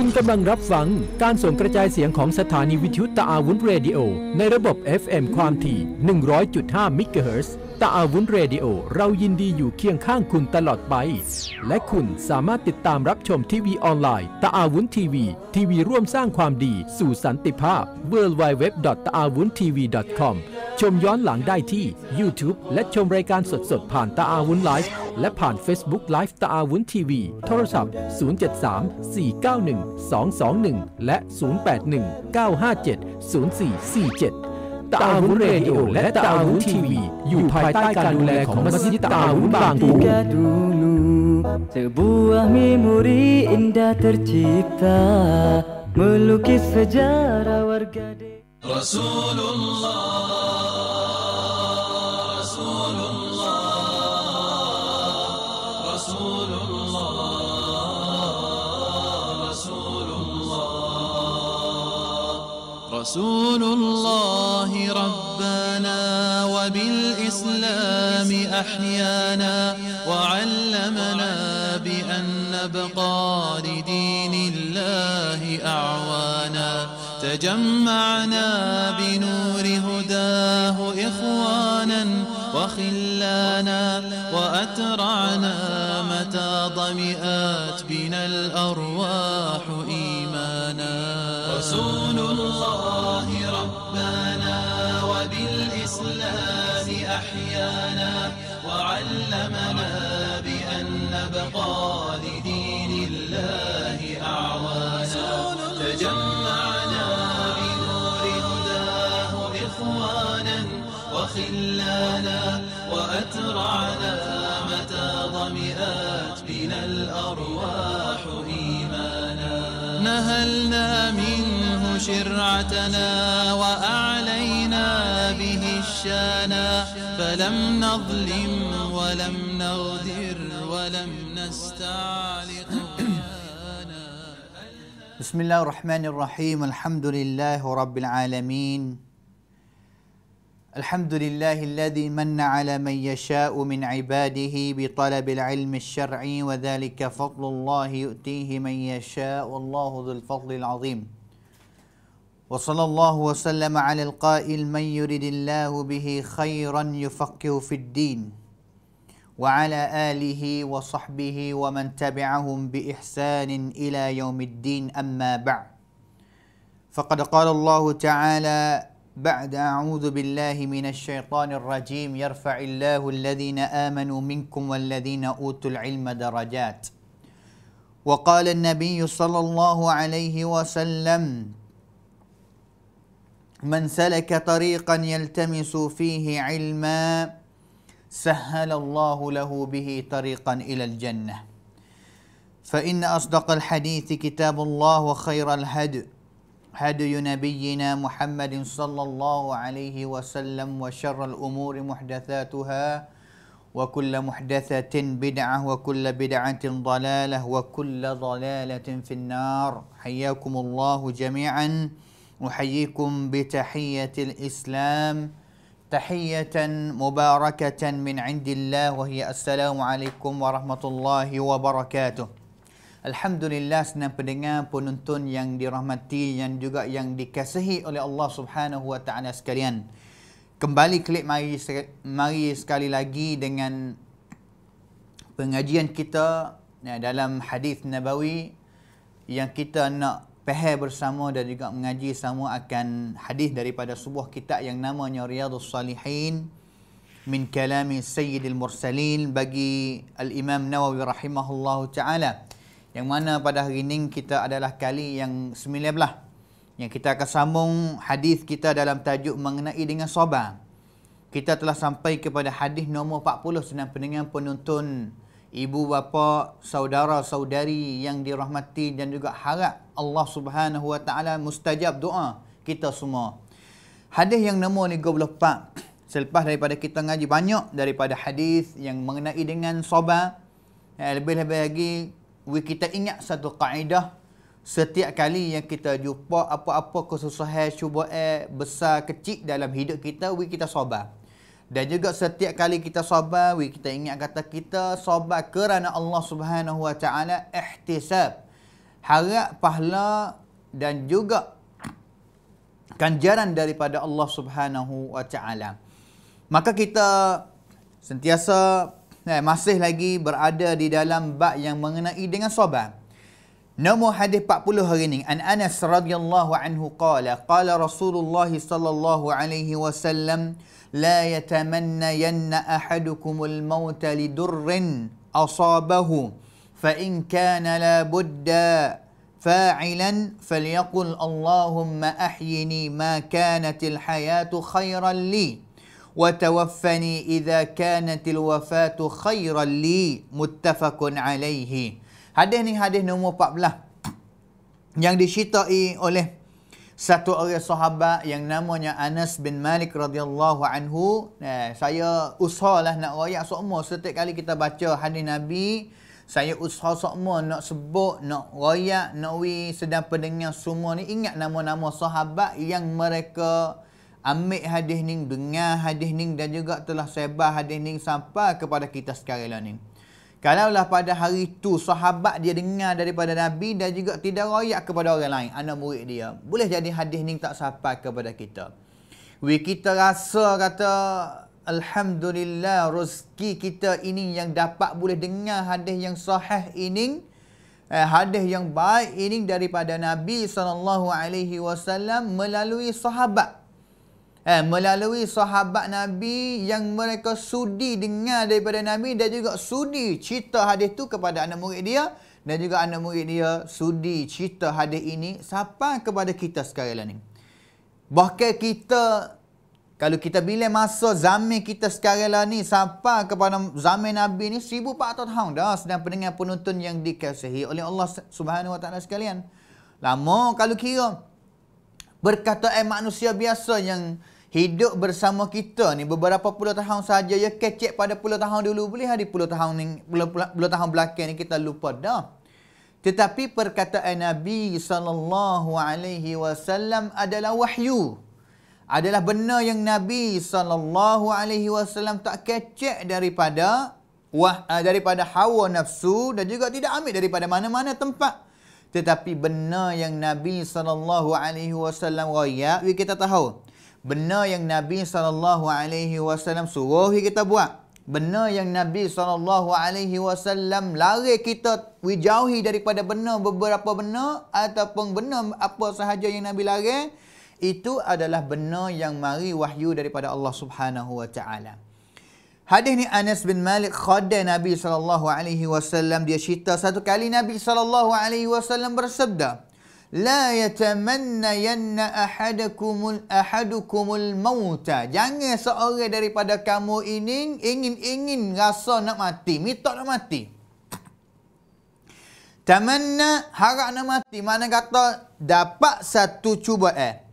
คุณกำลังรับฟังการส่งกระจายเสียงของสถานีวิทยุตะอาวุธเรดิโอ ในระบบ FM ความถี่ 100.5มิกะเฮิรตซ์ตะอาวุธเรดิโอเรายินดีอยู่เคียงข้างคุณตลอดไป และคุณสามารถติดตามรับชมทีวีออนไลน์ตะอาวุธทีวี ทีวีร่วมสร้างความดีสู่สันติภาพ w w w t a a w u n t v c o m ชมย้อนหลังได้ที่ YouTube และชมรายการสดๆ ผ่านตาอาวุ้นไลฟ์และผ่าน Facebook Live ตาอาวุ้นทีวีโทรศัพท์ 073 491 221 และ 081 957 0447 ตาอาวุ้นเรดิโอและตาอาวุ้นทีวี อยู่ภายใต้การดูแลของมัสยิดตาอาวุ้นบางปู Sebuah memori indah tercipta Melukis sejarah warga Rasulullah رسول الله ربنا وبالإسلام أحيانا وعلمنا بأن نبقى لدين الله أعوانا تجمعنا بنور هداه إخوانا وخلانا وأترعنا متى ضمئات بنا الأرواح علمنا بأن نبقى لدين الله أعوانا تجمعنا بنور هداه إخوانا وخلانا وأترعنا متى ظمئات بنا الأرواح إيمانا نهلنا منه شرعتنا وأعلينا عشانا فلم نظلم ولم نغدر ولم نستعلق بسم الله الرحمن الرحيم الحمد لله رب العالمين الحمد لله الذي من على من يشاء من عباده بطلب العلم الشرعي وذلك فضل الله يؤتيه من يشاء والله ذو الفضل العظيم وصلى الله وسلم على القائل من يرد الله به خيرا يفقه في الدين وعلى آله وصحبه ومن تبعهم بإحسان إلى يوم الدين أما بعد فقد قال الله تعالى بعد أعوذ بالله من الشيطان الرجيم يرفع الله الذين آمنوا منكم والذين أوتوا العلم درجات وقال النبي صلى الله عليه وسلم من سلك طريقا يلتمس فيه علما سهل الله له به طريقا الى الجنه فان اصدق الحديث كتاب الله وخير الهدي هدي نبينا محمد صلى الله عليه وسلم وشر الامور محدثاتها وكل محدثه بدعه وكل بدعه ضلاله وكل ضلاله في النار حياكم الله جميعا احييكم بتحيه الاسلام تحيه مباركه من عند الله وهي السلام عليكم ورحمة الله وبركاته الحمد لله senang pendengar penonton yang dirahmati yang juga yang dikasihi oleh Allah Subhanahu wa taala sekalian kembali klik mari mari sekali lagi dengan pengajian kita eh, dalam hadis nabawi yang kita nak peher bersama dan juga mengaji sama akan hadis daripada sebuah kitab yang namanya Riyadhus Salihin min kalami Sayyidil Mursalin bagi Al-Imam Nawawi rahimahullahu ta'ala yang mana pada hari ini kita adalah kali yang 19 yang kita akan sambung hadis kita dalam tajuk mengenai dengan soba. kita telah sampai kepada hadis nombor 40 senang pendengar penonton ibu bapa saudara saudari yang dirahmati dan juga harap Allah Subhanahu Wa Taala mustajab doa kita semua. Hadis yang nombor pak. selepas daripada kita ngaji banyak daripada hadis yang mengenai dengan soba. Eh, lebih-lebih lagi kita ingat satu kaedah setiap kali yang kita jumpa apa-apa kesusahan, cubaan besar kecil dalam hidup kita, we kita sabar. Dan juga setiap kali kita sabar, we kita ingat kata kita sabar kerana Allah Subhanahu Wa Taala ihtisab harap pahala dan juga ganjaran daripada Allah Subhanahu wa taala. Maka kita sentiasa eh, masih lagi berada di dalam bab yang mengenai dengan sabar. Nomor hadis 40 hari ini An Anas radhiyallahu anhu qala qala Rasulullah sallallahu alaihi wasallam لا يتمنين أحدكم الموت لدر أصابه فإن كان لابد فاعلا فليقل اللهم أحيني ما كانت الحياة خيرا لي وتوفني إذا كانت الوفاة خيرا لي متفق عليه هذه ni hadis nombor 14 yang disyitai oleh satu orang sahabat yang namanya Anas bin Malik radhiyallahu anhu eh, saya usahlah nak royak semua setiap kali kita baca hadis Nabi saya usaha semua nak sebut, nak royak, nak wi sedang pendengar semua ni ingat nama-nama sahabat yang mereka ambil hadis ni, dengar hadis ni dan juga telah sebar hadis ni sampai kepada kita sekarang lah ni. Kalaulah pada hari itu sahabat dia dengar daripada Nabi dan juga tidak royak kepada orang lain, anak murid dia. Boleh jadi hadis ni tak sampai kepada kita. We kita rasa kata Alhamdulillah rezeki kita ini yang dapat boleh dengar hadis yang sahih ini eh, hadis yang baik ini daripada Nabi sallallahu alaihi wasallam melalui sahabat eh, melalui sahabat Nabi yang mereka sudi dengar daripada Nabi dan juga sudi cerita hadis tu kepada anak murid dia dan juga anak murid dia sudi cerita hadis ini sampai kepada kita sekarang ni. Bahkan kita kalau kita bila masa zaman kita sekarang lah ni sampai kepada zaman Nabi ni 1400 tahun dah sedang pendengar penuntun yang dikasihi oleh Allah Subhanahu Wa Taala sekalian. Lama kalau kira berkata eh manusia biasa yang hidup bersama kita ni beberapa puluh tahun saja ya kecek pada puluh tahun dulu boleh hari puluh tahun ni puluh, puluh, puluh tahun belakang ni kita lupa dah. Tetapi perkataan Nabi sallallahu alaihi wasallam adalah wahyu adalah benda yang Nabi sallallahu alaihi wasallam tak kecek daripada wah eh, daripada hawa nafsu dan juga tidak ambil daripada mana-mana tempat tetapi benda yang Nabi sallallahu alaihi wasallam royak kita tahu benda yang Nabi sallallahu alaihi wasallam suruh kita buat benda yang Nabi sallallahu alaihi wasallam lari kita jauhi daripada benda beberapa benda ataupun benda apa sahaja yang Nabi larang itu adalah benar yang mari wahyu daripada Allah Subhanahu wa taala. Hadis ni Anas bin Malik khadim Nabi sallallahu alaihi wasallam dia cerita satu kali Nabi sallallahu alaihi wasallam bersabda لا يتمنين أحدكم أحدكم الموت jangan seorang daripada kamu ini ingin-ingin rasa nak mati minta nak mati tamanna harap nak mati mana kata dapat satu cubaan eh?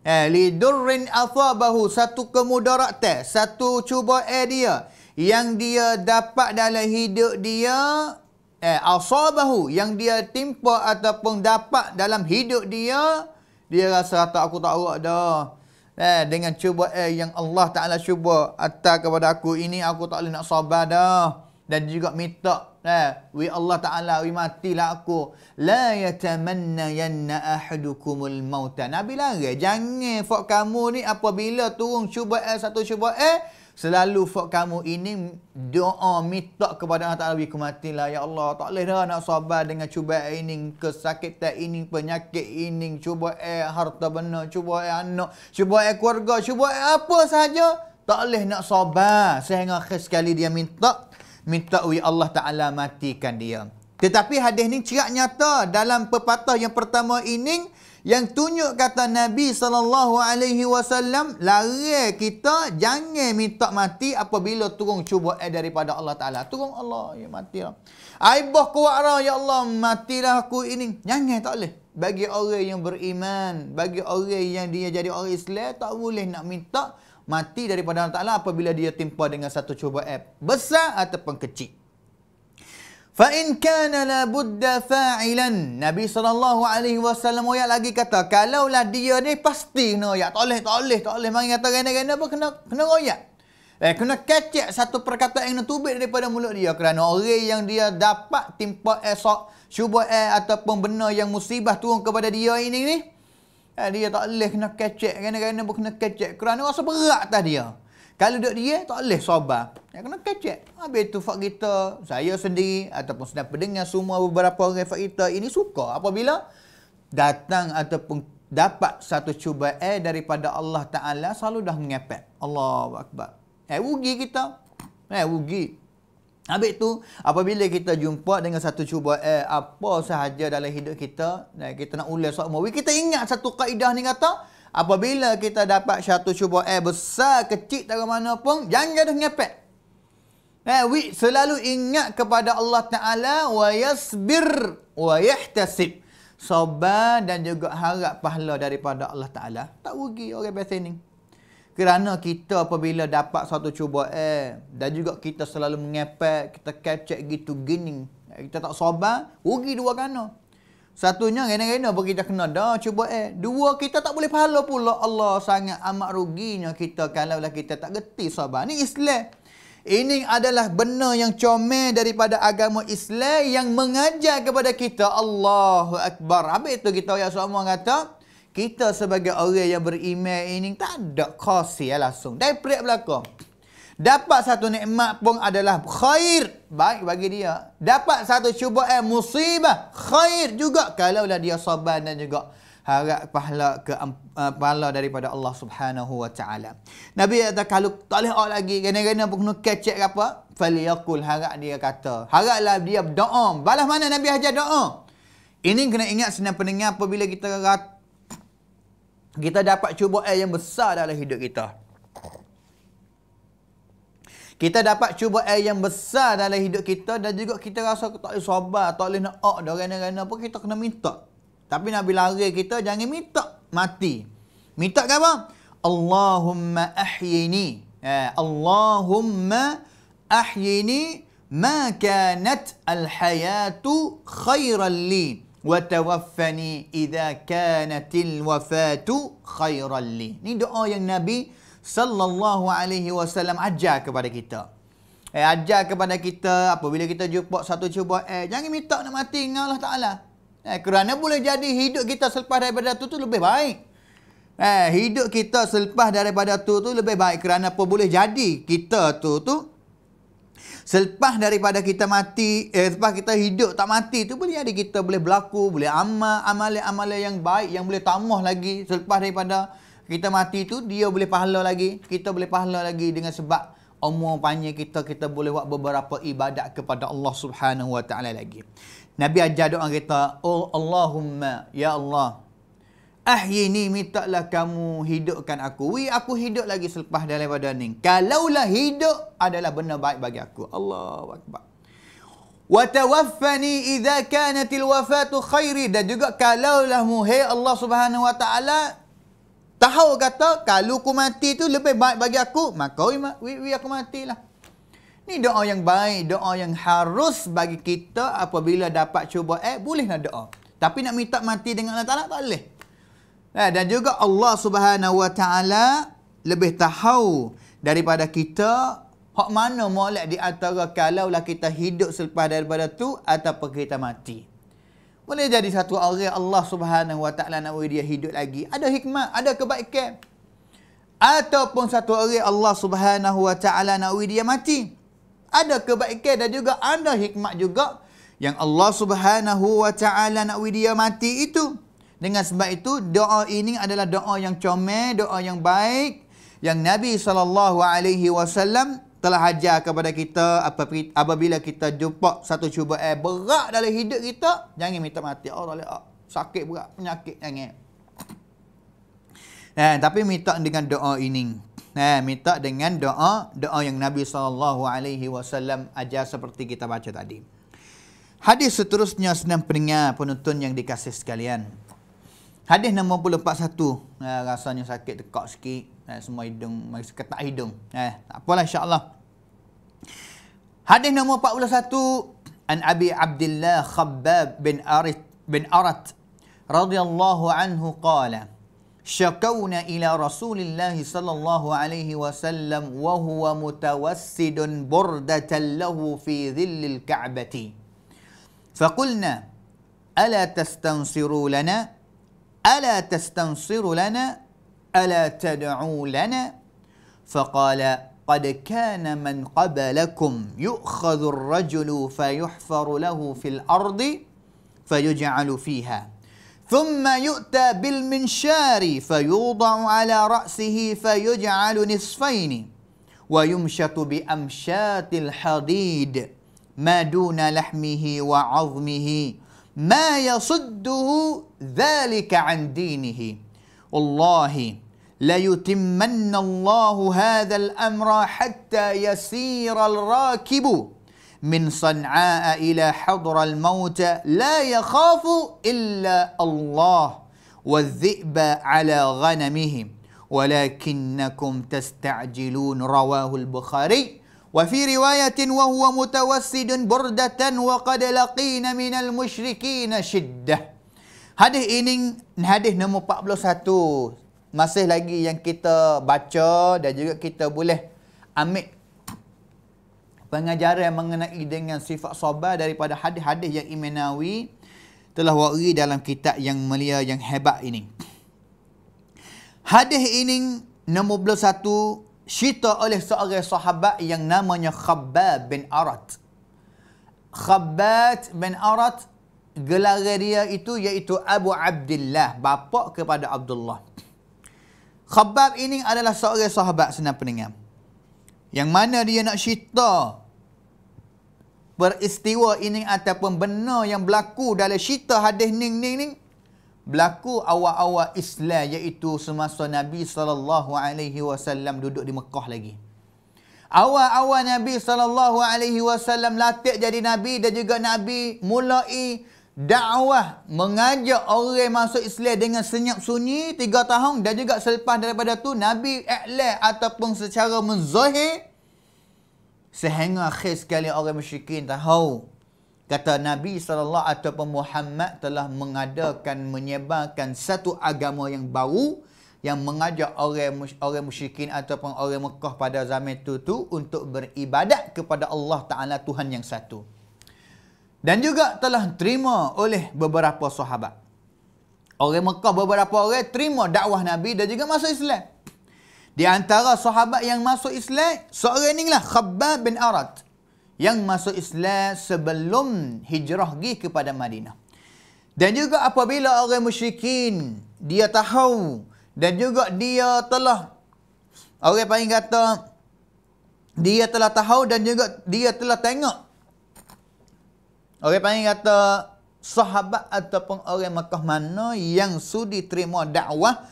Eh, lidurrin asabahu satu kemudaratan, satu cubaan dia yang dia dapat dalam hidup dia eh asabahu yang dia timpa ataupun dapat dalam hidup dia dia rasa tak aku tak awak dah. Eh, dengan cuba eh, yang Allah Ta'ala cuba atas kepada aku ini aku tak boleh nak sabar dah. Dan juga minta Eh, wi Allah Ta'ala, wi matilah aku. La yatamanna yanna ahadukumul mautan. Nabi lari. Jangan fok kamu ni apabila turun cuba eh, satu cuba eh. Selalu fok kamu ini doa minta kepada Allah Ta'ala. Wi kumatilah ya Allah. Tak boleh dah nak sabar dengan cuba eh, ini. Kesakitan ini, penyakit ini. Cuba eh harta benda, cuba eh anak, cuba eh keluarga, cuba eh apa sahaja. Tak boleh nak sabar. Sehingga akhir sekali dia minta minta ui Allah Ta'ala matikan dia. Tetapi hadis ni cerak nyata dalam pepatah yang pertama ini yang tunjuk kata Nabi Sallallahu Alaihi Wasallam. lari kita jangan minta mati apabila turun cuba eh, daripada Allah Ta'ala. Turun Allah, ya matilah. Aibah kuara, ya Allah, matilah aku ini. Jangan tak boleh. Bagi orang yang beriman, bagi orang yang dia jadi orang Islam, tak boleh nak minta mati daripada Allah Ta'ala apabila dia timpa dengan satu cuba app besar ataupun kecil. فَإِنْ كَانَ Buddha fa'ilan Nabi SAW ayat lagi kata, kalaulah dia ni pasti kena royak. Tak boleh, tak boleh, tak boleh. Mari kata gana-gana pun kena, kena royak. Eh, kena kecek satu perkataan yang tubik daripada mulut dia. Kerana orang yang dia dapat timpa esok, syubah air ataupun benda yang musibah turun kepada dia ini ni, Ha, dia tak boleh kena kecek kena-kena pun kena kecek kerana rasa berat atas dia. Kalau duduk dia, tak boleh sobat. Dia kena kecek. Habis tu fak kita, saya sendiri ataupun sedang pendengar semua beberapa orang fak kita ini suka apabila datang ataupun dapat satu cuba cubaan daripada Allah Ta'ala selalu dah mengepek. Allah Akbar. Eh, rugi kita. Eh, rugi. Habis tu, apabila kita jumpa dengan satu cuba eh, apa sahaja dalam hidup kita, eh, kita nak ulas soal mawi, kita ingat satu kaedah ni kata, apabila kita dapat satu cuba eh, besar, kecil, tak mana pun, jangan jadah ngepet. Eh, we selalu ingat kepada Allah Ta'ala, wa yasbir, wa yahtasib. Sabar dan juga harap pahala daripada Allah Ta'ala. Tak rugi orang biasa ni. Kerana kita apabila dapat satu cuba eh, dan juga kita selalu mengepek, kita kecek gitu gini, kita tak sabar, rugi dua kena. Satunya kena-kena apa kita kena dah cuba eh. Dua kita tak boleh pahala pula Allah sangat amat ruginya kita kalau lah kita tak geti sabar. Ini Islam. Ini adalah benar yang comel daripada agama Islam yang mengajar kepada kita Allahu Akbar. Habis itu kita ayat semua kata, kita sebagai orang yang beriman ini tak ada kosi ya langsung. Dari perik belakang. Dapat satu nikmat pun adalah khair. Baik bagi dia. Dapat satu cuba cubaan musibah. Khair juga. Kalau lah dia sabar dan juga harap pahala, ke, uh, pahala daripada Allah subhanahu wa ta'ala. Nabi kata kalau tak boleh lagi. Kena-kena pun kena kecek ke apa. Faliakul harap dia kata. Haraplah dia doa. Balas mana Nabi Hajar doa. Ini kena ingat senang pendengar apabila kita rata kita dapat cuba air yang besar dalam hidup kita. Kita dapat cuba air yang besar dalam hidup kita dan juga kita rasa tak boleh sabar, tak boleh nak ak dah rana-rana pun kita kena minta. Tapi Nabi lari kita jangan minta mati. Minta ke apa? Allahumma ahyini. Eh, Allahumma ahyini ma kanat al-hayatu khairan li. وتوفني إذا كانت الوفاة خيرا لي Ini doa yang Nabi sallallahu alaihi wasallam ajar kepada kita eh, ajar kepada kita apabila kita jumpa satu cuba eh, jangan minta nak mati dengan Allah Ta'ala eh, kerana boleh jadi hidup kita selepas daripada tu tu lebih baik eh, hidup kita selepas daripada tu tu lebih baik kerana apa boleh jadi kita tu tu Selepas daripada kita mati, eh, selepas kita hidup tak mati tu boleh ada kita boleh berlaku, boleh amal, amal-amal yang baik yang boleh tamah lagi selepas daripada kita mati tu dia boleh pahala lagi, kita boleh pahala lagi dengan sebab umur panjang kita kita boleh buat beberapa ibadat kepada Allah Subhanahu Wa Taala lagi. Nabi ajar doa kita, "Oh Allahumma ya Allah, ahyini mintalah kamu hidupkan aku. Wi aku hidup lagi selepas daripada badan ni. Kalaulah hidup adalah benda baik bagi aku. Allah akbar. Wa tawaffani idza kanatil wafatu khairi dan juga kalaulah muhe, Allah Subhanahu wa taala tahu kata kalau aku mati tu lebih baik bagi aku maka wi, wi, wi aku matilah. Ni doa yang baik, doa yang harus bagi kita apabila dapat cuba eh bolehlah doa. Tapi nak minta mati dengan Allah Ta'ala tak boleh. Ha, dan juga Allah Subhanahu Wa Taala lebih tahu daripada kita hak mana molek di antara kalaulah kita hidup selepas daripada tu ataupun kita mati. Boleh jadi satu hari Allah Subhanahu Wa Taala nak bagi dia hidup lagi. Ada hikmah, ada kebaikan. Ataupun satu hari Allah Subhanahu Wa Taala nak bagi dia mati. Ada kebaikan dan juga ada hikmah juga yang Allah Subhanahu Wa Taala nak bagi dia mati itu. Dengan sebab itu doa ini adalah doa yang comel, doa yang baik yang Nabi sallallahu alaihi wasallam telah ajar kepada kita apabila kita jumpa satu cuba cubaan berat dalam hidup kita, jangan minta mati. Oh, tak boleh. Ah, sakit berat, penyakit jangan. Nah, eh, tapi minta dengan doa ini. Nah, eh, minta dengan doa, doa yang Nabi sallallahu alaihi wasallam ajar seperti kita baca tadi. Hadis seterusnya senang pendengar penonton yang dikasih sekalian. Hadis nombor 41. Uh, rasanya sakit tekak sikit. Uh, semua hidung, masih ketak hidung. Eh, tak apalah insyaAllah. Hadis nombor 41. An Abi Abdullah Khabbab bin Arit bin Arat radhiyallahu anhu qala Syakawna ila Rasulillah sallallahu alaihi wasallam wa huwa mutawassidun burdatan lahu fi dhillil Ka'bati. Faqulna ala tastansiru lana? ألا تستنصر لنا ألا تدعو لنا فقال قد كان من قبلكم يؤخذ الرجل فيحفر له في الأرض فيجعل فيها ثم يؤتى بالمنشار فيوضع على رأسه فيجعل نصفين ويمشط بأمشاط الحديد ما دون لحمه وعظمه ما يصده ذلك عن دينه والله ليتمن الله هذا الامر حتى يسير الراكب من صنعاء الى حضر الموت لا يخاف الا الله والذئب على غنمه ولكنكم تستعجلون رواه البخاري وفي رواية وهو متوسد بردة وقد لقينا من المشركين شدة Hadis ini hadis nombor 41. Masih lagi yang kita baca dan juga kita boleh ambil pengajaran mengenai dengan sifat sabar daripada hadis-hadis yang Imanawi telah wari dalam kitab yang mulia yang hebat ini. Hadis ini nombor syita oleh seorang sahabat yang namanya Khabbab bin Arat. Khabbab bin Arat gelar dia itu iaitu Abu Abdullah, bapa kepada Abdullah. Khabbab ini adalah seorang sahabat senang peningam. Yang mana dia nak syita beristiwa ini ataupun benar yang berlaku dalam syita hadis ning ning ning berlaku awal-awal Islam iaitu semasa Nabi saw duduk di Mekah lagi. Awal-awal Nabi saw latih jadi nabi dan juga nabi mulai dakwah mengajak orang masuk Islam dengan senyap sunyi tiga tahun dan juga selepas daripada tu nabi iklan ataupun secara menzahir sehingga akhir sekali orang musyrikin tahu Kata Nabi Sallallahu SAW ataupun Muhammad telah mengadakan, menyebarkan satu agama yang baru yang mengajak orang orang musyrikin ataupun orang Mekah pada zaman itu tu untuk beribadat kepada Allah Ta'ala Tuhan yang satu. Dan juga telah terima oleh beberapa sahabat. Orang Mekah beberapa orang terima dakwah Nabi dan juga masuk Islam. Di antara sahabat yang masuk Islam, seorang inilah Khabbab bin Arad yang masuk Islam sebelum hijrah pergi kepada Madinah. Dan juga apabila orang musyrikin dia tahu dan juga dia telah orang paling kata dia telah tahu dan juga dia telah tengok orang paling kata sahabat ataupun orang Mekah mana yang sudi terima dakwah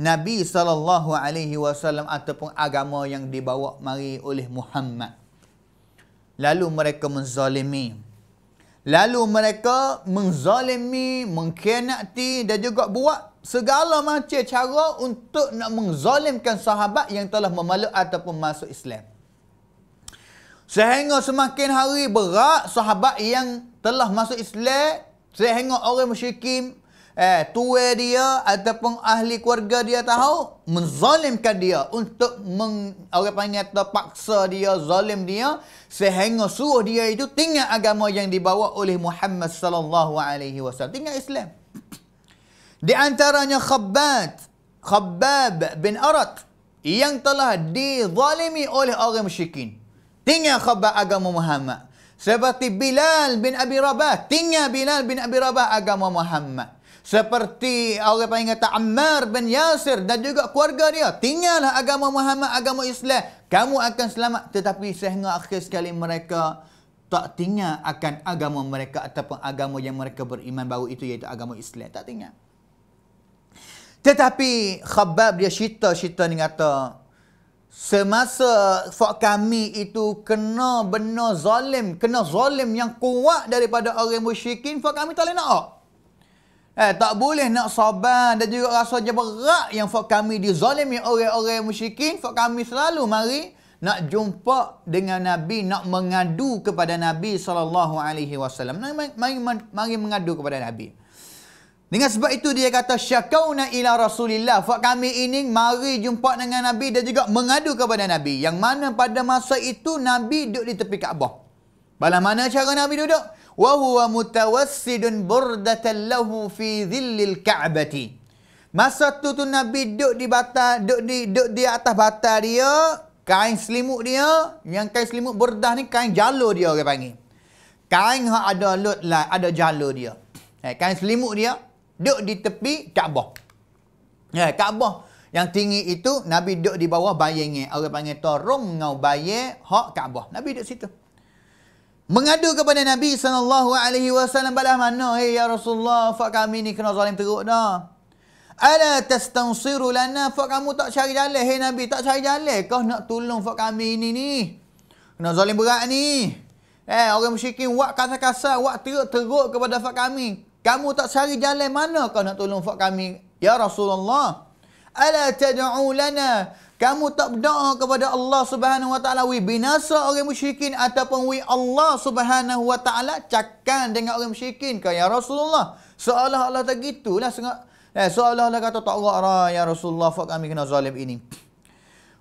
Nabi saw alaihi wasallam ataupun agama yang dibawa mari oleh Muhammad lalu mereka menzalimi lalu mereka menzalimi mengkhianati dan juga buat segala macam cara untuk nak menzalimkan sahabat yang telah memeluk ataupun masuk Islam sehingga semakin hari berat sahabat yang telah masuk Islam sehingga orang musyrikin eh tua dia ataupun ahli keluarga dia tahu menzalimkan dia untuk meng, orang panggil terpaksa dia zalim dia sehingga suruh dia itu tinggal agama yang dibawa oleh Muhammad sallallahu alaihi wasallam tinggal Islam di antaranya Khabbab Khabbab bin Arat yang telah dizalimi oleh orang musyrikin tinggal khabbab agama Muhammad seperti Bilal bin Abi Rabah tinggal Bilal bin Abi Rabah agama Muhammad seperti orang panggil kata Ammar bin Yasir dan juga keluarga dia tinggallah agama Muhammad agama Islam kamu akan selamat tetapi sehingga akhir sekali mereka tak tinggal akan agama mereka ataupun agama yang mereka beriman baru itu iaitu agama Islam tak tinggal tetapi khabab dia cerita-cerita ni kata Semasa fak kami itu kena benar zalim, kena zalim yang kuat daripada orang musyrikin, fak kami tak boleh nak. Eh, tak boleh nak sabar dan juga rasa je berat yang fak kami dizalimi oleh orang musyrikin. Fak kami selalu mari nak jumpa dengan Nabi, nak mengadu kepada Nabi SAW. Mari, mari, mari mengadu kepada Nabi. Dengan sebab itu dia kata syakawna ila rasulillah. Fak kami ini mari jumpa dengan Nabi dan juga mengadu kepada Nabi. Yang mana pada masa itu Nabi duduk di tepi Kaabah. Balas mana cara Nabi duduk? Wa huwa mutawassidun burdatan lahu fi dhillil ka'bati. Masa tu tu Nabi duduk di bata, duduk di duduk di atas bata dia, kain selimut dia, yang kain selimut berdah ni kain jalur dia orang panggil. Kain hak ada lut lah, ada jalur dia. Eh, kain selimut dia duduk di tepi Kaabah. Ya, eh, Kaabah yang tinggi itu Nabi duduk di bawah bayangnya. Orang panggil torong ngau bayang hak Kaabah. Nabi duduk situ mengadu kepada Nabi sallallahu alaihi wasallam balah mana hey eh, ya Rasulullah fak kami ni kena zalim teruk dah ala tastansiru lana fak kamu tak cari jalan hey Nabi tak cari jalan kau nak tolong fak kami ni ni kena zalim berat ni eh orang musyrikin wak kasar-kasar wak teruk-teruk kepada fak kami kamu tak cari jalan mana kau nak tolong fak kami ya Rasulullah ala tad'u lana kamu tak berdoa kepada Allah Subhanahu Wa Taala wi binasa orang musyrikin ataupun wi Allah Subhanahu Wa Taala cakan dengan orang musyrikin ke ya Rasulullah seolah-olah tak gitulah eh, seolah-olah kata tak ora ya Rasulullah fak kami kena zalim ini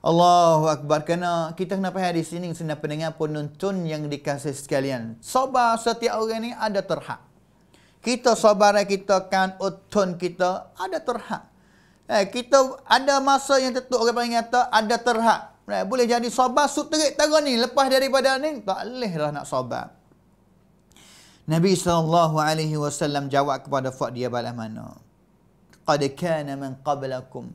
Allahu akbar kena kita kena faham di sini senang pendengar penonton yang dikasih sekalian sabar setiap orang ni ada terhak kita sabar kita kan utun kita ada terhak Eh, kita ada masa yang tertutup orang panggil kata ada terhak. Eh, boleh jadi sobat suterik tangan ni lepas daripada ni tak boleh lah nak sobat. Nabi sallallahu alaihi wasallam jawab kepada Fadiyah balah mana? Qad kana man qablakum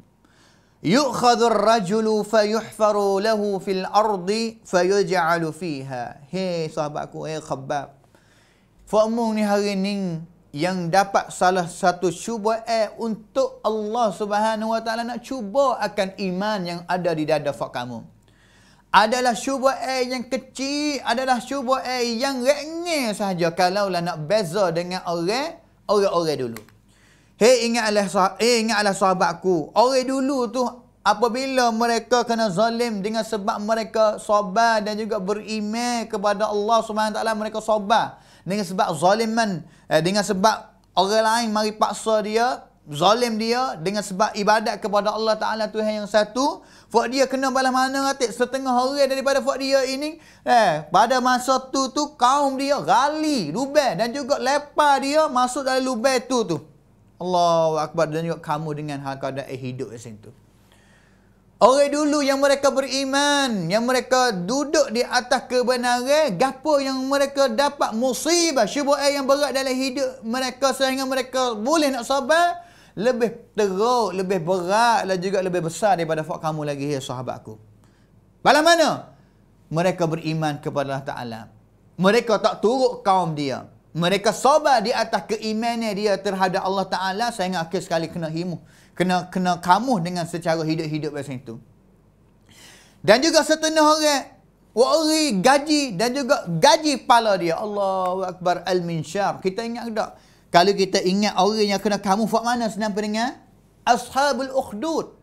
yu'khadhu ar-rajulu fayuhfaru lahu fil ardi fayuj'alu fiha. Hei sahabatku, hei khabab. Fakmung ni hari ni yang dapat salah satu cuba eh untuk Allah Subhanahu Wa Taala nak cuba akan iman yang ada di dada fak kamu. Adalah cuba eh yang kecil, adalah cuba eh yang rengeh sahaja kalau nak beza dengan orang orang-orang dulu. Hei ingatlah hey, eh, ingatlah sahabatku, orang dulu tu apabila mereka kena zalim dengan sebab mereka sabar dan juga beriman kepada Allah Subhanahu Wa Taala mereka sabar dengan sebab zaliman eh, dengan sebab orang lain mari paksa dia zalim dia dengan sebab ibadat kepada Allah Taala Tuhan yang satu fuk dia kena balas mana ratik setengah hari daripada fuk dia ini eh pada masa tu tu kaum dia gali lubang dan juga lepar dia masuk dalam lubang tu tu Allahu akbar dan juga kamu dengan hal keadaan hidup di situ Orang dulu yang mereka beriman, yang mereka duduk di atas kebenaran, gapo yang mereka dapat musibah, syubuh yang berat dalam hidup mereka sehingga mereka boleh nak sabar, lebih teruk, lebih berat dan juga lebih besar daripada fak kamu lagi, ya sahabatku. Balang mana? Mereka beriman kepada Allah Ta'ala. Mereka tak turut kaum dia. Mereka sabar di atas keimannya dia terhadap Allah Ta'ala sehingga akhir sekali kena himuh kena kena kamu dengan secara hidup-hidup macam itu. Dan juga setengah orang wari gaji dan juga gaji pala dia. Allahu akbar al minshar. Kita ingat tak? Kalau kita ingat orang yang kena kamu buat mana senang dengan ashabul ukhdud.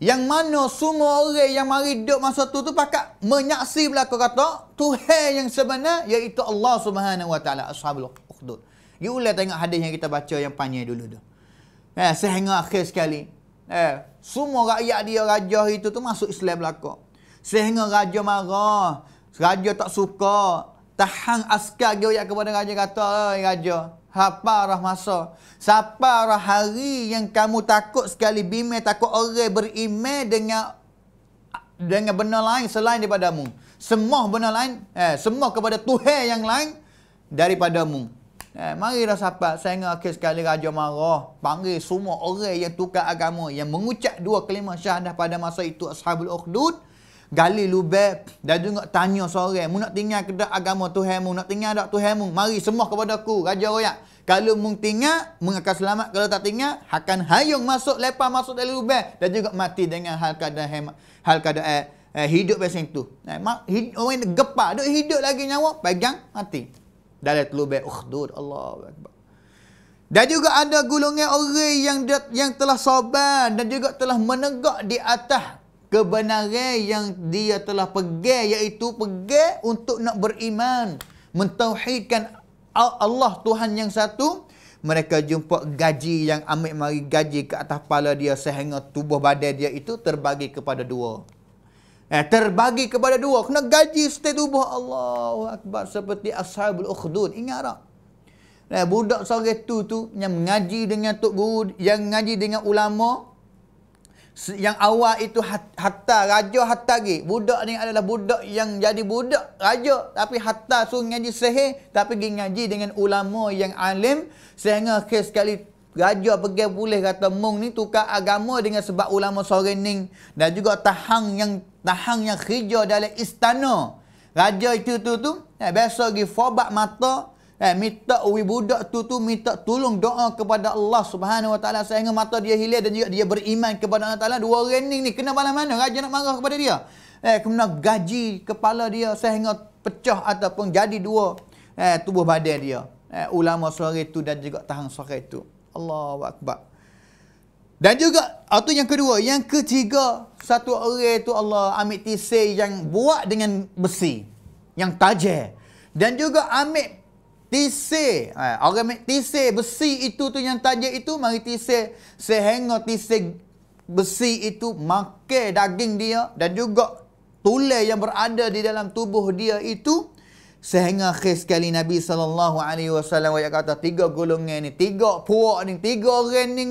Yang mana semua orang yang mari duduk masa tu tu pakat menyaksi belaka kata Tuhan yang sebenar iaitu Allah Subhanahu wa taala ashabul ukhdud. Gi ulah tengok hadis yang kita baca yang panjang dulu dah. Eh, sehingga akhir sekali. Eh, semua rakyat dia raja itu tu masuk Islam belaka. Sehingga raja marah. Raja tak suka. Tahan askar dia kepada raja kata, Oi raja, siapa arah masa? Siapa arah hari yang kamu takut sekali bima takut orang berimeh dengan dengan benda lain selain daripadamu. Semua benda lain, eh, semua kepada Tuhan yang lain daripadamu. Eh, mari dah sahabat, saya ingat okay, sekali Raja Marah panggil semua orang yang tukar agama, yang mengucap dua kelima syahadah pada masa itu Ashabul Uqdud, gali lubeb dan juga tanya sore, mu nak tinggal ke dak agama Tuhanmu, nak tinggal dak Tuhanmu, mari semua kepada aku, Raja Royak. Kalau mu tinggal, mu akan selamat. Kalau tak tinggal, akan hayung masuk, lepas masuk dari lubeb dan juga mati dengan hal kadar hal kadar eh, eh, hidup macam tu. Eh, hid, orang gepak, duk hidup lagi nyawa, pegang, mati dalam lubang ukhdud Allahu akbar dan juga ada golongan orang yang yang telah sabar dan juga telah menegak di atas kebenaran yang dia telah pegang iaitu pegang untuk nak beriman mentauhidkan Allah Tuhan yang satu mereka jumpa gaji yang ambil mari gaji ke atas kepala dia sehingga tubuh badan dia itu terbagi kepada dua Eh, terbagi kepada dua. Kena gaji setiap tubuh. Allahu Akbar. Seperti Ashabul Ukhdud. Ingat tak? Eh, budak sore tu tu yang mengaji dengan Tok Guru, yang mengaji dengan ulama. Yang awal itu hatta raja hatta lagi. Budak ni adalah budak yang jadi budak raja. Tapi hatta suruh ngaji seher. Tapi pergi ngaji dengan ulama yang alim. Sehingga sekali Raja pergi pulih kata mung ni tukar agama dengan sebab ulama sorening dan juga tahang yang tahang yang kerja dalam istana. Raja itu tu tu eh, biasa pergi fobak mata eh, minta ui budak tu tu minta tolong doa kepada Allah subhanahu wa ta'ala sehingga mata dia hilir dan juga dia beriman kepada Allah ta'ala dua rening ni kena balas mana raja nak marah kepada dia eh, kena gaji kepala dia sehingga pecah ataupun jadi dua eh, tubuh badan dia eh, ulama suara itu dan juga tahang suara itu Allahu akbar. Dan juga atau yang kedua, yang ketiga, satu orang tu Allah ambil tisai yang buat dengan besi yang tajam. Dan juga ambil tisai, ha, eh, orang ambil tisai besi itu tu yang tajam itu mari tisai sehingga tisai besi itu makan daging dia dan juga tulang yang berada di dalam tubuh dia itu Sehingga akhir sekali Nabi Sallallahu Alaihi SAW kata tiga golongan ni, tiga puak ni, tiga orang ni,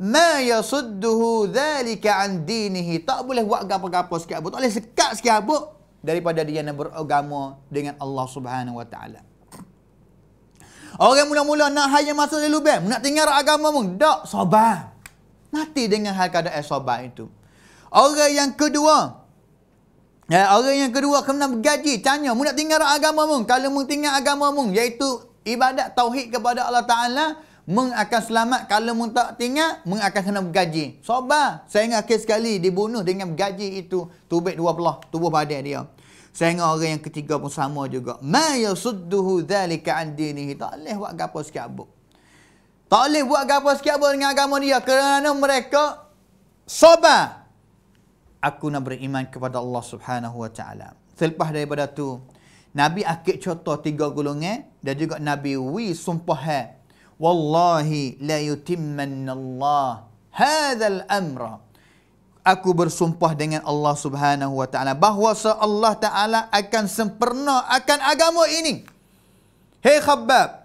ma yasudduhu dhalika an dinihi. Tak boleh buat gapa-gapa sikit abu. Tak boleh sekat sikit abu daripada dia yang beragama dengan Allah Subhanahu Wa Taala. Orang mula-mula nak hanya masuk di lubang, nak tinggal agama pun, tak, sobat. Mati dengan hal keadaan sobat itu. Orang yang kedua, dan eh, orang yang kedua kena bergaji. Tanya, mu nak tinggal agama mu? Kalau mu tinggal agama mu, iaitu ibadat tauhid kepada Allah Ta'ala, mu akan selamat. Kalau mu tak tinggal, mu akan kena bergaji. Sobat, saya ingat akhir sekali dibunuh dengan bergaji itu. Tubik dua belah, tubuh badai dia. Saya ingat orang yang ketiga pun sama juga. Ma yasudduhu dhalika andinihi. Tak boleh buat gapa sikit abuk. Tak boleh buat gapa sikit abuk dengan agama dia. Kerana mereka sobat aku nak beriman kepada Allah Subhanahu Wa Taala. Selepas daripada tu, Nabi akik contoh tiga golongan dan juga Nabi wi sumpah wallahi la yutimman Allah hadha al-amra. Aku bersumpah dengan Allah Subhanahu Wa Taala bahawa Allah Taala akan sempurna akan agama ini. Hei khabbab.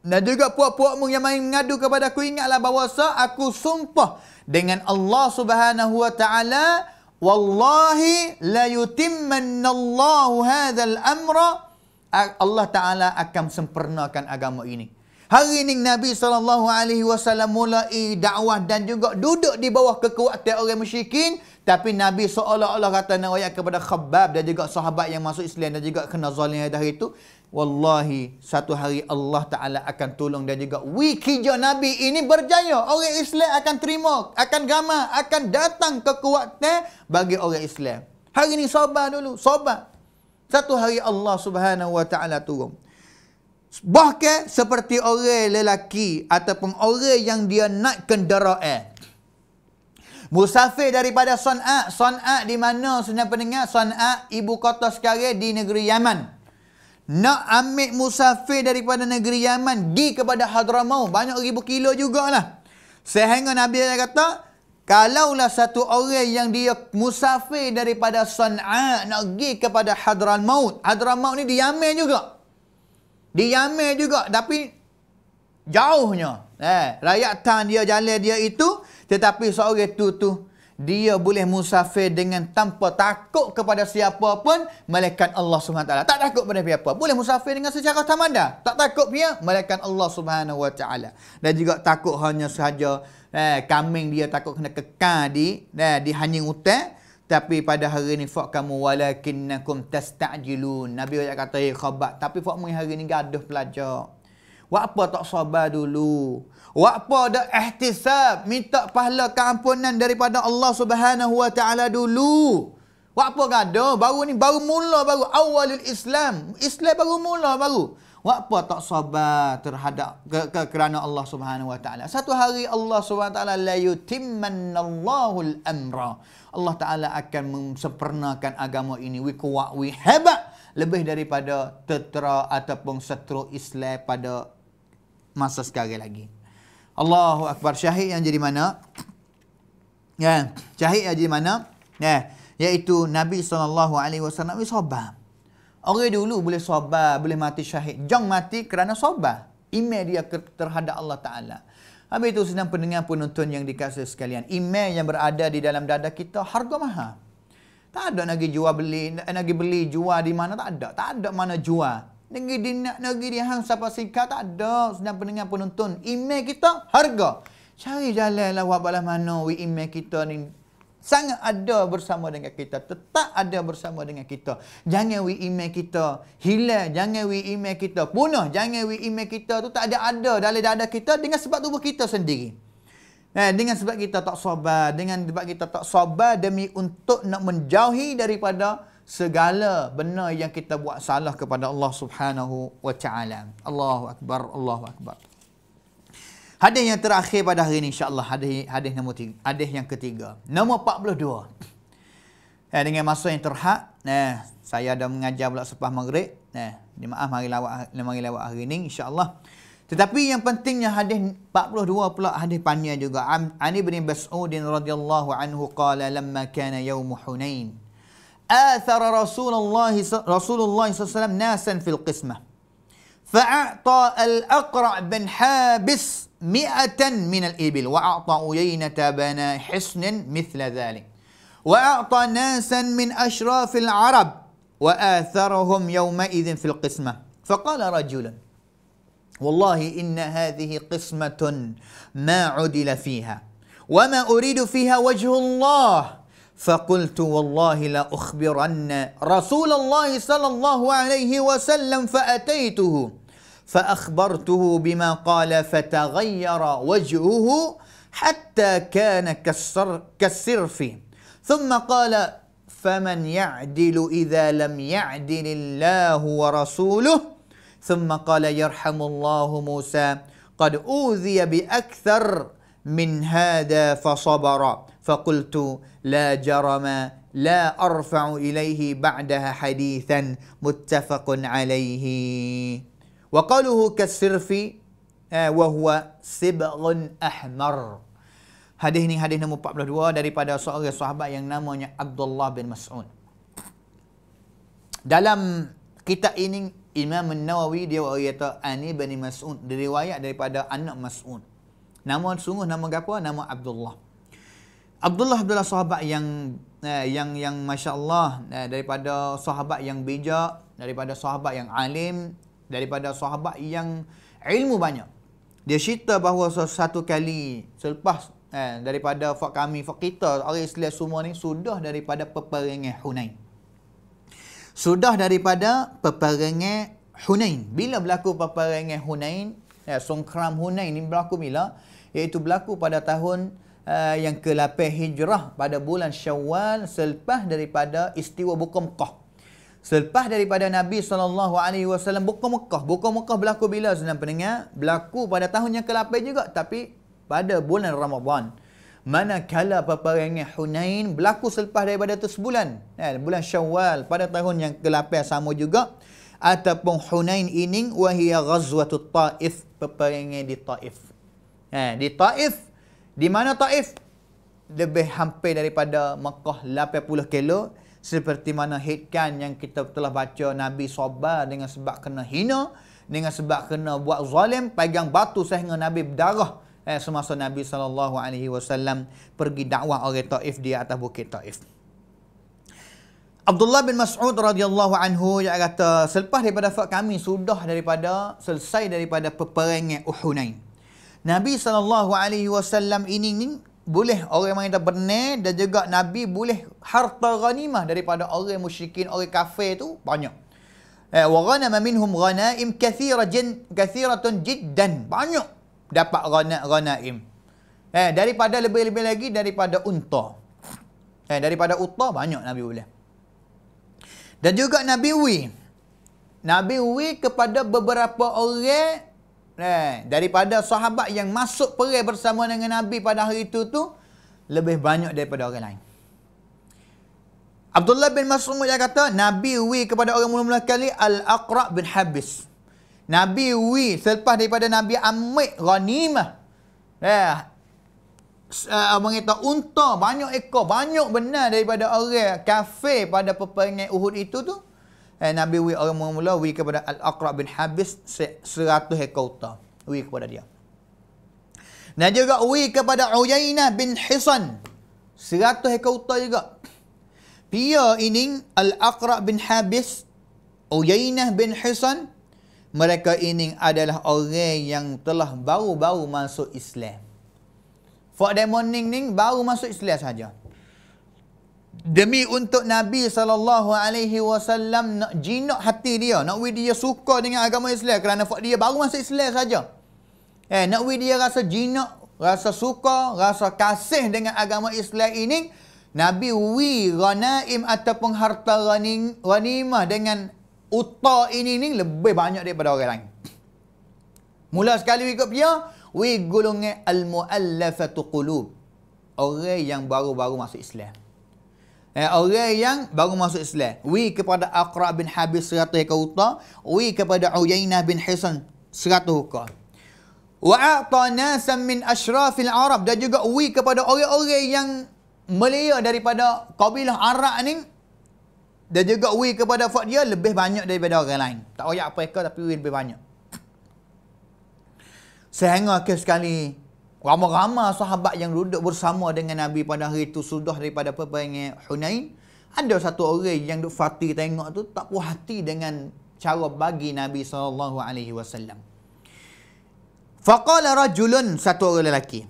Dan juga puak-puakmu yang main mengadu kepada aku ingatlah bahawa aku sumpah dengan Allah Subhanahu wa taala wallahi la yutimman Allahu hadzal amra Allah taala akan sempurnakan agama ini hari ini Nabi sallallahu alaihi wasallam mulai dakwah dan juga duduk di bawah kekuatan orang musyrikin tapi Nabi seolah-olah kata nak kepada khabab dan juga sahabat yang masuk Islam dan juga kena zalim dah itu. Wallahi satu hari Allah Ta'ala akan tolong dan juga wikijah Nabi ini berjaya. Orang Islam akan terima, akan gamar, akan datang kekuatan bagi orang Islam. Hari ini sobat dulu, sobat. Satu hari Allah Subhanahu Wa Ta'ala turun. Bahkan seperti orang lelaki ataupun orang yang dia nak kenderaan. Musafir daripada Son'a. Son'a di mana sebenarnya pendengar? Son'a ibu kota sekarang di negeri Yaman nak ambil musafir daripada negeri Yaman gi kepada Hadramaut banyak ribu kilo jugalah sehingga Nabi Allah kata kalaulah satu orang yang dia musafir daripada San'a nak gi kepada Hadramaut Hadramaut ni di Yaman juga di Yaman juga tapi jauhnya eh, tan dia jalan dia itu tetapi seorang tu, tu dia boleh musafir dengan tanpa takut kepada siapa pun malaikat Allah Subhanahu taala tak takut pada siapa boleh musafir dengan secara tamada tak takut dia malaikat Allah Subhanahu taala dan juga takut hanya sahaja eh, kambing dia takut kena kekal di eh, di hanying hutan tapi pada hari ni fak kamu walakinnakum tastajilun nabi ayat kata eh, khabat tapi fak mengi hari ni gaduh pelajar Wapa tak sabar dulu? Wapa dah ihtisab minta pahala keampunan daripada Allah Subhanahu Wa Taala dulu? Wapa gado? Baru ni baru mula baru awalul Islam. Islam baru mula baru. Wapa tak sabar terhadap ke, ke, kerana Allah Subhanahu Wa Taala. Satu hari Allah Subhanahu Wa Taala la al-amra. Allah Taala akan sempurnakan agama ini We kuat we hebat lebih daripada tetra ataupun setru Islam pada masa sekarang lagi. Allahu Akbar syahid yang jadi mana? Ya, syahid yang jadi mana? Ya, iaitu Nabi SAW alaihi wasallam ni sabar. Orang dulu boleh sabar, boleh mati syahid. Jangan mati kerana sabar. Iman dia terhadap Allah Taala. Habis itu sedang pendengar penonton yang dikasih sekalian. Iman yang berada di dalam dada kita harga mahal. Tak ada lagi jual beli, lagi beli jual di mana tak ada. Tak ada mana jual. Negeri dinak, negeri dihang, siapa singkat tak ada. Sedang pendengar penonton. Email kita harga. Cari jalan lah wabalah mana we email kita ni. Sangat ada bersama dengan kita. Tetap ada bersama dengan kita. Jangan we email kita hilang. Jangan we email kita punah. Jangan we email kita tu tak ada-ada dalam dada kita dengan sebab tubuh kita sendiri. Eh, dengan sebab kita tak sabar. Dengan sebab kita tak sabar demi untuk nak menjauhi daripada segala benda yang kita buat salah kepada Allah Subhanahu wa taala. Allahu akbar, Allahu akbar. Hadis yang terakhir pada hari ini insya-Allah hadis hadis nombor hadis yang ketiga. Nombor 42. Eh, dengan masa yang terhad, eh, saya ada mengajar pula selepas maghrib. Eh, maaf hari lewat hari lewat hari ini insya-Allah. Tetapi yang pentingnya hadis 42 pula hadis panjang juga. Ani bin Bas'udin radhiyallahu anhu qala lamma kana yaum Hunain. آثر رسول الله رسول الله صلى الله عليه وسلم ناسا في القسمة فأعطى الأقرع بن حابس مئة من الإبل وأعطى أيينة بنا حصن مثل ذلك وأعطى ناسا من أشراف العرب وآثرهم يومئذ في القسمة فقال رجل والله إن هذه قسمة ما عدل فيها وما أريد فيها وجه الله فقلت والله لأخبرن رسول الله صلى الله عليه وسلم فأتيته فأخبرته بما قال فتغير وجهه حتى كان كالصر كالصرف ثم قال فمن يعدل إذا لم يعدل الله ورسوله ثم قال يرحم الله موسى قد أوذي بأكثر من هذا فصبر فقلت لا جرم لا أرفع إليه بعدها حديثا متفق عليه وقاله كسرف وهو سبغ أحمر هذه Hadis ni hadis nombor 42 daripada seorang sahabat yang namanya Abdullah bin Mas'ud. Dalam kitab ini Imam An-Nawawi dia kata Ani bin Mas'ud diriwayat daripada anak Mas'ud. Nama sungguh nama apa? Nama Abdullah. Abdullah adalah sahabat yang eh, yang yang masya-Allah eh, daripada sahabat yang bijak, daripada sahabat yang alim, daripada sahabat yang ilmu banyak. Dia cerita bahawa satu kali selepas eh, daripada fak kami, fak kita, orang Islam semua ni sudah daripada peperangan Hunain. Sudah daripada peperangan Hunain. Bila berlaku peperangan Hunain, eh, songkram Hunain ni berlaku bila? Iaitu berlaku pada tahun Eh, yang ke-8 hijrah pada bulan syawal selepas daripada istiwa buka Mekah. Selepas daripada Nabi SAW buka Mekah. Buka Mekah berlaku bila senang pendengar? Berlaku pada tahun yang ke-8 juga tapi pada bulan Ramadhan. mana Manakala peperangan Hunain berlaku selepas daripada tu sebulan. Eh, bulan syawal pada tahun yang ke-8 sama juga. Ataupun Hunain ini wahia ghazwatu ta'if. Peperangan di ta'if. Eh, di ta'if di mana Taif? Lebih hampir daripada Mekah 80 kilo. Seperti mana hitkan yang kita telah baca Nabi sabar dengan sebab kena hina. Dengan sebab kena buat zalim. Pegang batu sehingga Nabi berdarah. Eh, semasa Nabi SAW pergi dakwah oleh Taif di atas bukit Taif. Abdullah bin Mas'ud radhiyallahu anhu yang kata selepas daripada kami sudah daripada selesai daripada peperangan Uhunain. Nabi saw ini ni boleh orang yang dah benar dan juga Nabi boleh harta ghanimah daripada orang musyrikin, orang kafir tu banyak. Eh, wa ghanama minhum ghanaim kathiratan kathiratan jiddan. Banyak dapat ghanaim. Eh, daripada lebih-lebih lagi daripada unta. Eh, daripada unta banyak Nabi boleh. Dan juga Nabi Wi. Nabi Wi kepada beberapa orang Eh, daripada sahabat yang masuk perai bersama dengan Nabi pada hari itu tu lebih banyak daripada orang lain. Abdullah bin Mas'ud yang kata Nabi wi kepada orang mula-mula kali Al-Aqra bin Habis. Nabi wi selepas daripada Nabi Amir Ghanimah. Eh, uh, eh, mengita unta banyak ekor, banyak benar daripada orang kafir pada peperangan Uhud itu tu eh, Nabi wi orang mula-mula wi kepada Al-Aqra bin Habis 100 ekor unta wi kepada dia. Dan juga wi kepada Uyainah bin Hisan 100 ekor unta juga. Pia ini Al-Aqra bin Habis Uyainah bin Hisan mereka ini adalah orang yang telah baru-baru masuk Islam. Fak morning ning baru masuk Islam saja. Demi untuk Nabi sallallahu alaihi wasallam nak jinak hati dia, nak we dia suka dengan agama Islam kerana fak dia baru masuk Islam saja. Eh, nak we dia rasa jinak, rasa suka, rasa kasih dengan agama Islam ini, Nabi wi ghanaim ataupun harta ghanim, ghanimah dengan uta ini ni lebih banyak daripada orang lain. Mula sekali ikut dia, wi gulungi al-muallafatu qulub. Orang yang baru-baru masuk Islam. Eh, orang yang baru masuk Islam. Wi kepada Aqra bin Habis seratus hukum uta. Wi kepada Uyainah bin Hisan seratus hukum. Wa a'ta nasan min ashrafil Arab. Dan juga wi kepada orang-orang yang melia daripada kabilah Arab ni. Dan juga wi kepada fak dia lebih banyak daripada orang lain. Tak payah apa-apa tapi wi lebih banyak. Sehingga ke sekali Ramai-ramai sahabat yang duduk bersama dengan Nabi pada hari itu sudah daripada peperangan Hunain. Ada satu orang yang duduk fatih tengok tu tak puas hati dengan cara bagi Nabi saw. alaihi wasallam. Faqala rajulun satu orang lelaki.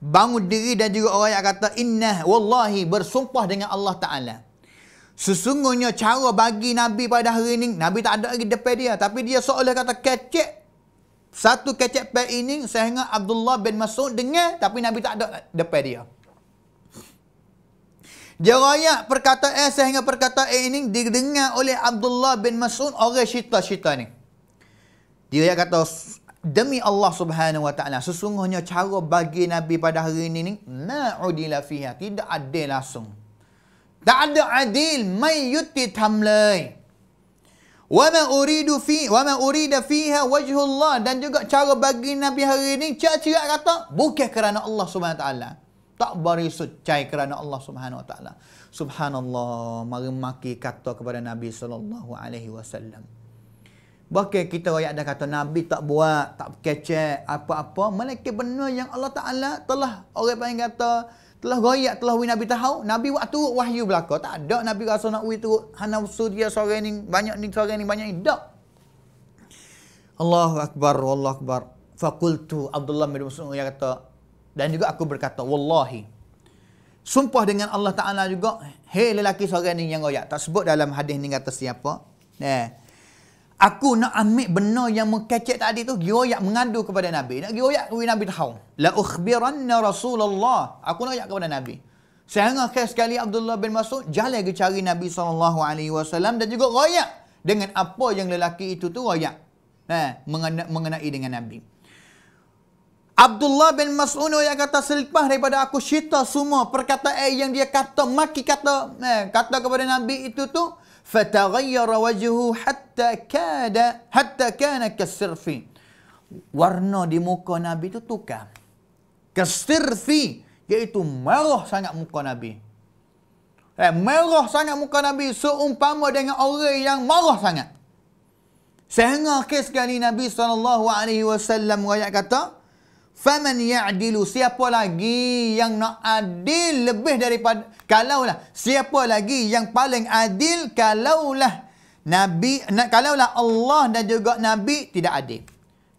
Bangun diri dan juga orang yang kata inna wallahi bersumpah dengan Allah Taala. Sesungguhnya cara bagi Nabi pada hari ini, Nabi tak ada lagi depan dia. Tapi dia seolah kata kecek satu kecek pek ini sehingga Abdullah bin Mas'ud dengar tapi Nabi tak ada depan dia. Dia royak eh sehingga perkataan ini didengar oleh Abdullah bin Mas'ud orang syita-syita ni. Dia yang kata demi Allah Subhanahu wa taala sesungguhnya cara bagi Nabi pada hari ini ni ma'udila fiha tidak adil langsung. Tak ada adil mai yuti tamlai. Wama uridu fi wama urida fiha Allah, dan juga cara bagi Nabi hari ini cerak kata bukan kerana Allah Subhanahu taala. Tak beri cai kerana Allah Subhanahu taala. Subhanallah, mari maki kata kepada Nabi sallallahu alaihi wasallam. Bahkan kita ayat dah kata Nabi tak buat, tak kecek apa-apa, melainkan benar yang Allah Taala telah orang panggil kata telah goyak telah wi Nabi tahu Nabi waktu wahyu belakang tak ada Nabi rasa nak wi turut hana usul dia sore ni banyak ni sore ni banyak ni tak Allahu akbar wallahu akbar faqultu Abdullah bin Mas'ud yang kata dan juga aku berkata wallahi sumpah dengan Allah Taala juga hei lelaki sore ni yang goyak tak sebut dalam hadis ni kata siapa eh Aku nak ambil benda yang mengkecek tadi tu, giwayat mengadu kepada Nabi. Nak giwayat kepada Nabi tahu. La ukhbiranna Rasulullah. Aku nak ajak kepada Nabi. Sehingga akhir sekali Abdullah bin Mas'ud jalan ke cari Nabi SAW dan juga rakyat dengan apa yang lelaki itu tu rakyat ha, eh, mengenai dengan Nabi. Abdullah bin Mas'un yang kata selepas daripada aku syita semua perkataan yang dia kata maki kata eh, kata kepada Nabi itu tu fataghayyara wajhu hatta kada hatta kana kasirfi warna di muka Nabi tu tukar kasirfi iaitu marah sangat muka Nabi eh, marah sangat muka Nabi seumpama dengan orang yang marah sangat sehingga kes kali Nabi SAW alaihi wasallam kata Faman ya'dilu siapa lagi yang nak adil lebih daripada kalaulah siapa lagi yang paling adil kalaulah nabi kalaulah Allah dan juga nabi tidak adil.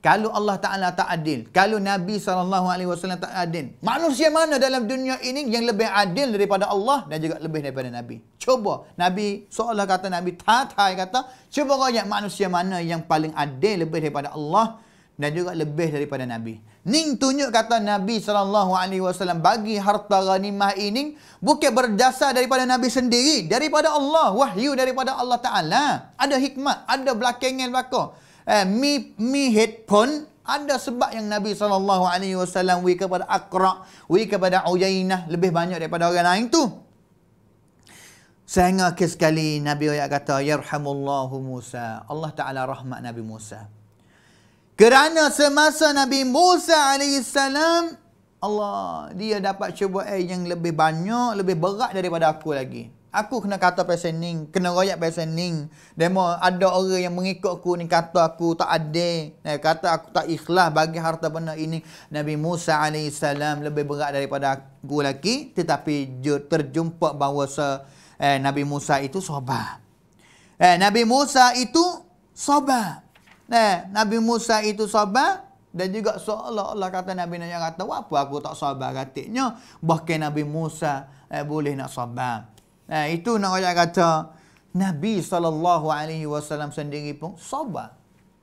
Kalau Allah Taala tak adil, kalau Nabi sallallahu alaihi wasallam tak adil, manusia mana dalam dunia ini yang lebih adil daripada Allah dan juga lebih daripada Nabi? Cuba Nabi seolah kata Nabi tatai kata, cuba kau manusia mana yang paling adil lebih daripada Allah dan juga lebih daripada Nabi? Ning tunjuk kata Nabi Alaihi Wasallam bagi harta ghanimah ini bukan berdasar daripada Nabi sendiri. Daripada Allah. Wahyu daripada Allah Ta'ala. Ada hikmat. Ada belakangan belakang. Eh, mi, mi headphone ada sebab yang Nabi Alaihi Wasallam wi kepada Akra' wi kepada Uyainah lebih banyak daripada orang lain tu. Sehingga sekali Nabi Oya kata, Yarhamullahu Musa. Allah Ta'ala rahmat Nabi Musa. Kerana semasa Nabi Musa AS, Allah, dia dapat cubaan yang lebih banyak, lebih berat daripada aku lagi. Aku kena kata pasal ni, kena royak pasal ni. Demo ada orang yang mengikut aku ni kata aku tak adil. Eh, kata aku tak ikhlas bagi harta benda ini. Nabi Musa AS lebih berat daripada aku lagi. Tetapi terjumpa bahawa eh, Nabi Musa itu sobat. Eh, Nabi Musa itu sobat. Nah, Nabi Musa itu sabar dan juga seolah Allah kata Nabi Nabi kata, apa aku tak sabar katiknya? Bahkan Nabi Musa eh, boleh nak sabar. Nah, itu nak ajak kata Nabi SAW sendiri pun sabar.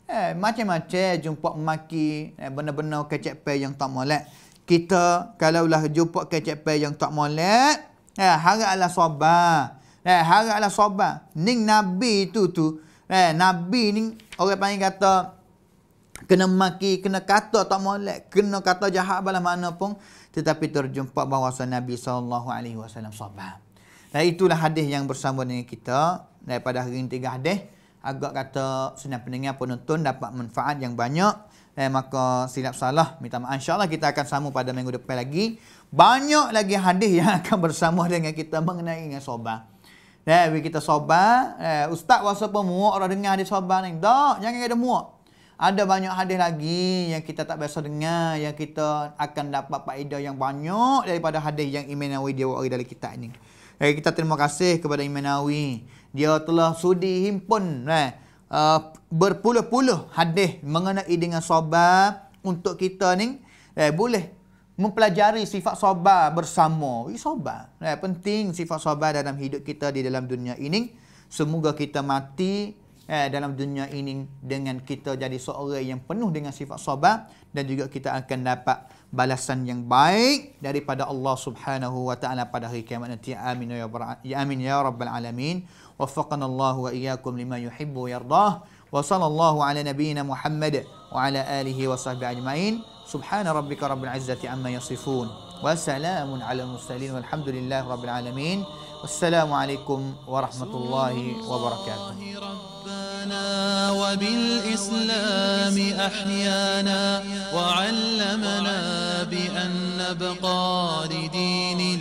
Eh, macam-macam jumpa maki eh, benar-benar kecek pay yang tak molek. Kita kalau lah jumpa kecek pay yang tak molek, eh, haraklah sabar. Eh, haraklah sabar. Ning Nabi itu tu, tu Eh, Nabi ni orang panggil kata kena maki, kena kata tak molek, kena kata jahat bala mana pun tetapi terjumpa bahawa Nabi sallallahu alaihi wasallam sabar. Dan itulah hadis yang bersambung dengan kita daripada hari ini tiga hadis. Agak kata senang pendengar penonton dapat manfaat yang banyak. Eh, maka silap salah. Minta maaf. InsyaAllah kita akan sama pada minggu depan lagi. Banyak lagi hadis yang akan bersama dengan kita mengenai dengan sobat. Eh, we kita sabar. Eh, ustaz rasa pun orang dengar hadis sabar ni. Tak, jangan ada muak. Ada banyak hadis lagi yang kita tak biasa dengar. Yang kita akan dapat faedah yang banyak daripada hadis yang imanawi dia buat dalam kitab ni. Eh, kita terima kasih kepada imanawi. Dia telah sudi himpun eh, eh berpuluh-puluh hadis mengenai dengan sabar untuk kita ni. Eh, boleh mempelajari sifat sabar bersama. Ini sabar. Eh, penting sifat sabar dalam hidup kita di dalam dunia ini. Semoga kita mati eh, dalam dunia ini dengan kita jadi seorang yang penuh dengan sifat sabar dan juga kita akan dapat balasan yang baik daripada Allah Subhanahu wa taala pada hari kiamat nanti. Amin ya, ya amin ya rabbal alamin. Waffaqana Allah wa iyyakum lima yuhibbu wa yardah. وصلى الله على نبينا محمد وعلى آله وصحبه أجمعين سبحان ربك رب العزة عما يصفون وسلام على المرسلين والحمد لله رب العالمين والسلام عليكم ورحمة الله وبركاته ربنا وبالإسلام أحيانا وعلمنا بأن نبقى لدين